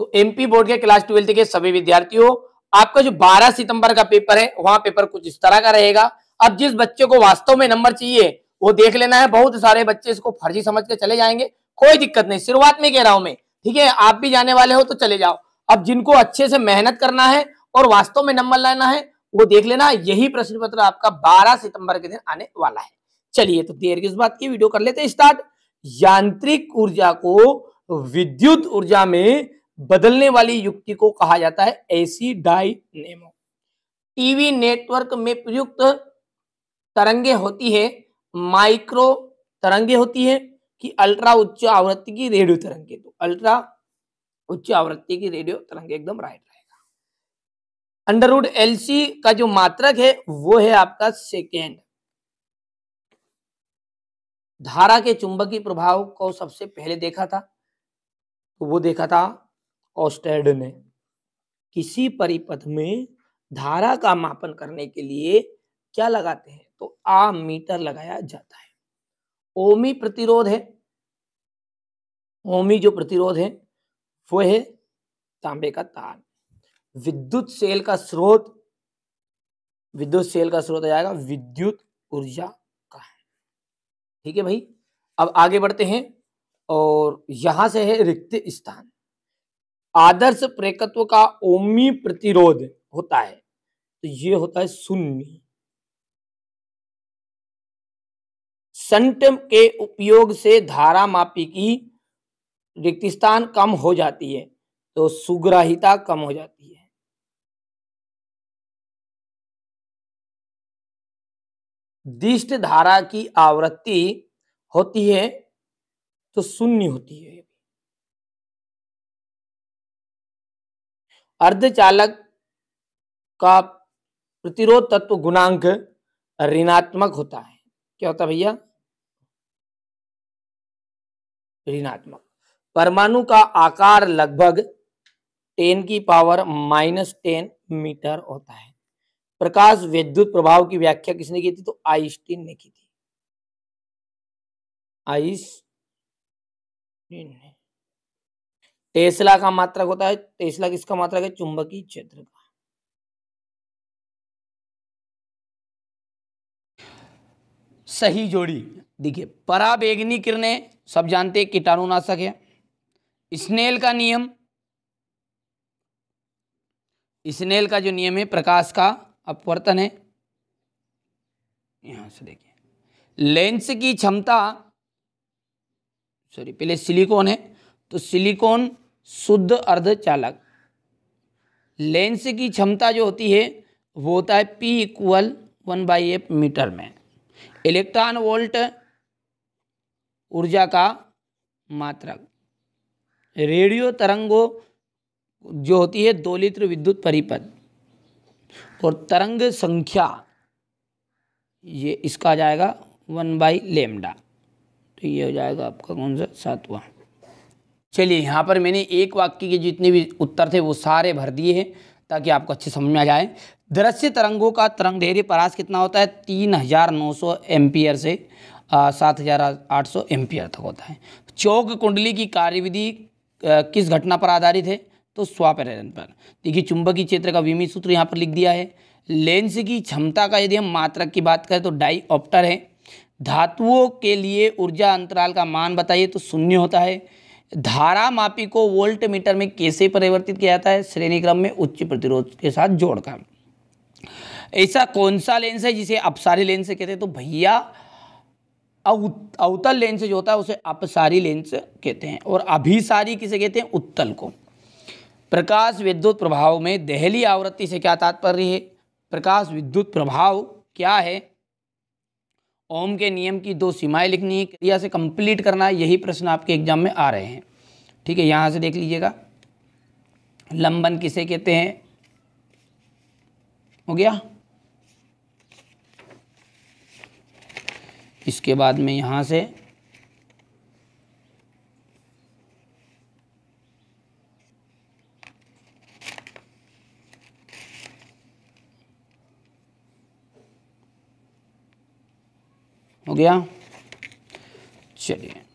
तो MP board के class twelfth के सभी विद्यार्थियों आपका जो 12 सितंबर का पेपर है वहां पेपर कुछ इस तरह का रहेगा अब जिस बच्चे को वास्तव में नंबर चाहिए वो देख लेना है बहुत सारे बच्चे इसको फर्जी समझ के चले जाएंगे कोई दिक्कत नहीं शुरुआत में कह रहा हूं मैं ठीक है आप भी जाने वाले हो तो चले जाओ अब जिनको अच्छे से मेहनत करना है और वास्तव में नंबर लेना है वो देख लेना यही प्रश्न पत्र आपका बारह सितंबर के दिन आने वाला है चलिए तो देर किस बात की वीडियो कर लेते स्टार्ट यांत्रिक ऊर्जा को विद्युत ऊर्जा में बदलने वाली युक्ति को कहा जाता है AC dynamo TV network में प्रयुक्त तरंगे होती है माइक्रो तरंगे होती है कि अल्ट्रा उच्च आवृत्ति की रेडियो तरंगे तो अल्ट्रा उच्च आवृत्ति की रेडियो तरंगे एकदम राइट रहेगा अंडरवुड एलसी का जो मात्रक है वो है आपका सेकेंड धारा के चुंबकीय प्रभाव को सबसे पहले देखा था तो वो देखा था ऑस्टेड ने किसी परिपथ में धारा का मापन करने के लिए क्या लगाते हैं तो आ मीटर लगाया जाता है ओमी प्रतिरोध है ओमी जो प्रतिरोध है वो है तांबे का तार विद्युत सेल का स्रोत विद्युत सेल का स्रोत आ जाएगा विद्युत ऊर्जा का है ठीक है भाई अब आगे बढ़ते हैं और यहां से है रिक्त स्थान आदर्श प्रेकत्व का ओमी प्रतिरोध होता है तो ये होता है शून्य संटम के उपयोग से धारा मापी की रिक्तिस्थान कम हो जाती है तो सुग्राहिता कम हो जाती है दिष्ट धारा की आवृत्ति होती है तो शून्य होती है अर्धचालक का प्रतिरोध तत्व गुणांक ऋणात्मक होता है क्या होता भैया ऋणात्मक परमाणु का आकार लगभग टेन की पावर माइनस टेन मीटर होता है प्रकाश विद्युत प्रभाव की व्याख्या किसने की थी तो आइंस्टीन ने की थी आइंस्टीन ने टेस्ला का मात्रक होता है टेस्ला किसका मात्रक है चुंबकीय क्षेत्र का सही जोड़ी देखिए पराबेगनी किरणें सब जानते हैं कीटाणुनाशक है स्नेल का नियम स्नेल का जो नियम है प्रकाश का अपवर्तन है यहां से देखिए लेंस की क्षमता सॉरी पहले सिलिकॉन है तो सिलिकॉन शुद्ध अर्धचालक लेंस की क्षमता जो होती है वो होता है P equal one by F metre में इलेक्ट्रॉन वोल्ट ऊर्जा का मात्रक रेडियो तरंगों जो होती है लीटर विद्युत परिपथ और तरंग संख्या ये इसका जाएगा वन बाई लेमडा तो ये हो जाएगा आपका कौन सा सातवां चलिए यहाँ पर मैंने एक वाक्य के जितने भी उत्तर थे वो सारे भर दिए हैं ताकि आपको अच्छे समझ में आ जाए दृश्य तरंगों का तरंग धैर्य परास कितना होता है तीन हज़ार नौ सौ एम्पियर से सात हज़ार आठ सौ एम्पियर तक होता है चौक कुंडली की कार्यविधि किस घटना पर आधारित है तो स्वापरेरन पर देखिए चुंबकीय क्षेत्र का विमी सूत्र यहाँ पर लिख दिया है लेंस की क्षमता का यदि हम मात्रक की बात करें तो डाई ऑप्टर है धातुओं के लिए ऊर्जा अंतराल का मान बताइए तो शून्य होता है धारा मापी को वोल्ट मीटर में कैसे परिवर्तित किया जाता है श्रेणी क्रम में उच्च प्रतिरोध के साथ जोड़कर ऐसा कौन सा लेंस है जिसे अपसारी लेंस कहते हैं तो भैया अवतल लेंस जो होता है उसे अपसारी लेंस कहते हैं और अभिसारी किसे कहते हैं उत्तल को प्रकाश विद्युत प्रभाव में दहली आवृत्ति से क्या तात्पर्य है प्रकाश विद्युत प्रभाव क्या है ओम के नियम की दो सीमाएं लिखनी है क्रिया से कंप्लीट करना है यही प्रश्न आपके एग्जाम में आ रहे हैं ठीक है यहाँ से देख लीजिएगा लंबन किसे कहते हैं हो गया इसके बाद में यहाँ से हो गया चलिए